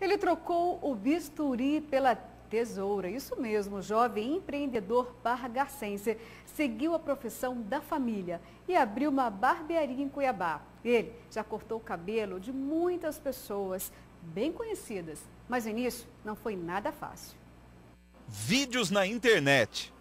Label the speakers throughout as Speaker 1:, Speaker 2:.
Speaker 1: Ele trocou o bisturi pela tesoura. Isso mesmo, o jovem empreendedor bargarcense seguiu a profissão da família e abriu uma barbearia em Cuiabá. Ele já cortou o cabelo de muitas pessoas bem conhecidas, mas início não foi nada fácil.
Speaker 2: Vídeos na internet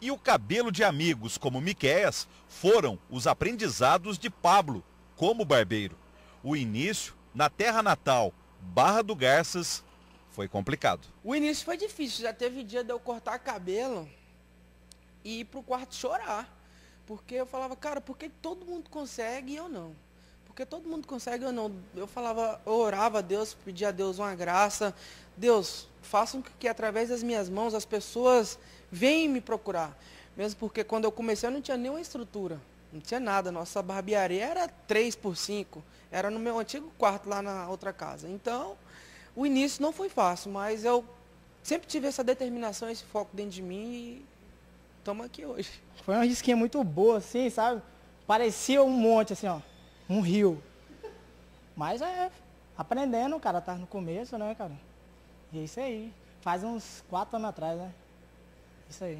Speaker 2: e o cabelo de amigos como Miqueias foram os aprendizados de Pablo como barbeiro. O início na terra natal Barra do Garças foi complicado.
Speaker 1: O início foi difícil, já teve dia de eu cortar cabelo e ir pro quarto chorar. Porque eu falava, cara, por que todo mundo consegue e eu não? Porque todo mundo consegue ou não. Eu falava, eu orava a Deus, pedia a Deus uma graça. Deus, faça com que, que através das minhas mãos as pessoas venham me procurar. Mesmo porque quando eu comecei eu não tinha nenhuma estrutura. Não tinha nada, nossa barbearia era 3 por 5, era no meu antigo quarto lá na outra casa. Então, o início não foi fácil, mas eu sempre tive essa determinação, esse foco dentro de mim e estamos aqui hoje. Foi uma risquinha muito boa, assim, sabe? Parecia um monte, assim, ó, um rio. Mas é, aprendendo, cara, tá no começo, né, cara? E é isso aí. Faz uns quatro anos atrás, né? Isso aí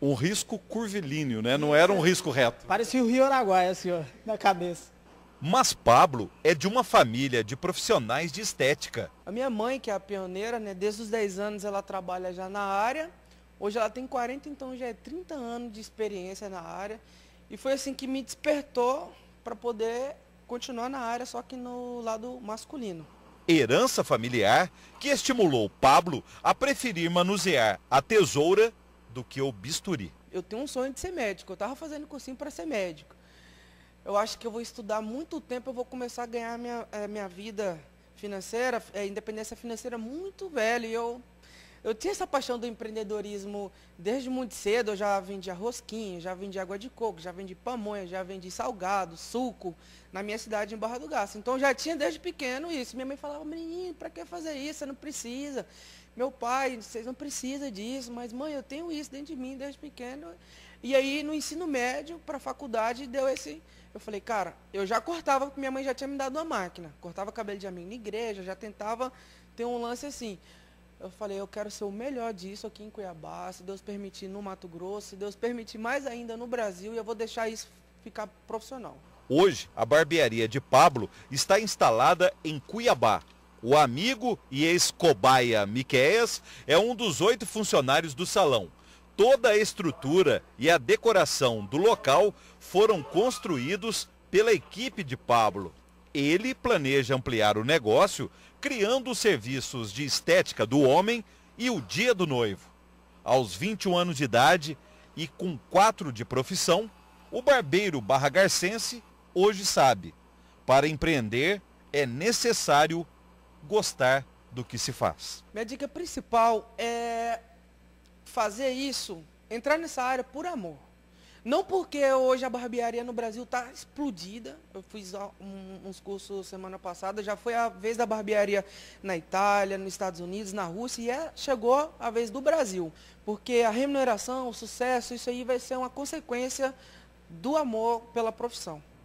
Speaker 2: um risco curvilíneo, né? Não era um risco reto.
Speaker 1: Parecia o Rio Araguaia, senhor, assim, na cabeça.
Speaker 2: Mas Pablo é de uma família de profissionais de estética.
Speaker 1: A minha mãe, que é a pioneira, né? Desde os 10 anos ela trabalha já na área. Hoje ela tem 40, então já é 30 anos de experiência na área. E foi assim que me despertou para poder continuar na área, só que no lado masculino.
Speaker 2: Herança familiar que estimulou Pablo a preferir manusear a tesoura do que o bisturi.
Speaker 1: Eu tenho um sonho de ser médico. Eu estava fazendo cursinho para ser médico. Eu acho que eu vou estudar muito tempo, eu vou começar a ganhar minha, eh, minha vida financeira, a eh, independência financeira muito velho. E eu, eu tinha essa paixão do empreendedorismo desde muito cedo. Eu já vendia rosquinha, já vendia água de coco, já vendi pamonha, já vendi salgado, suco, na minha cidade, em Barra do Garça. Então, já tinha desde pequeno isso. Minha mãe falava, menino, para que fazer isso? Você não precisa meu pai, vocês não precisam disso, mas mãe, eu tenho isso dentro de mim desde pequeno. E aí no ensino médio, para a faculdade, deu esse. Eu falei, cara, eu já cortava, porque minha mãe já tinha me dado uma máquina. Cortava cabelo de amigo na igreja, já tentava ter um lance assim. Eu falei, eu quero ser o melhor disso aqui em Cuiabá, se Deus permitir no Mato Grosso, se Deus permitir mais ainda no Brasil, e eu vou deixar isso ficar profissional.
Speaker 2: Hoje, a barbearia de Pablo está instalada em Cuiabá, o amigo e ex-cobaia Miqueias é um dos oito funcionários do salão. Toda a estrutura e a decoração do local foram construídos pela equipe de Pablo. Ele planeja ampliar o negócio, criando os serviços de estética do homem e o dia do noivo. Aos 21 anos de idade e com quatro de profissão, o barbeiro barra garcense hoje sabe. Para empreender é necessário gostar do que se faz.
Speaker 1: Minha dica principal é fazer isso, entrar nessa área por amor. Não porque hoje a barbearia no Brasil está explodida. Eu fiz uns cursos semana passada, já foi a vez da barbearia na Itália, nos Estados Unidos, na Rússia, e é, chegou a vez do Brasil. Porque a remuneração, o sucesso, isso aí vai ser uma consequência do amor pela profissão.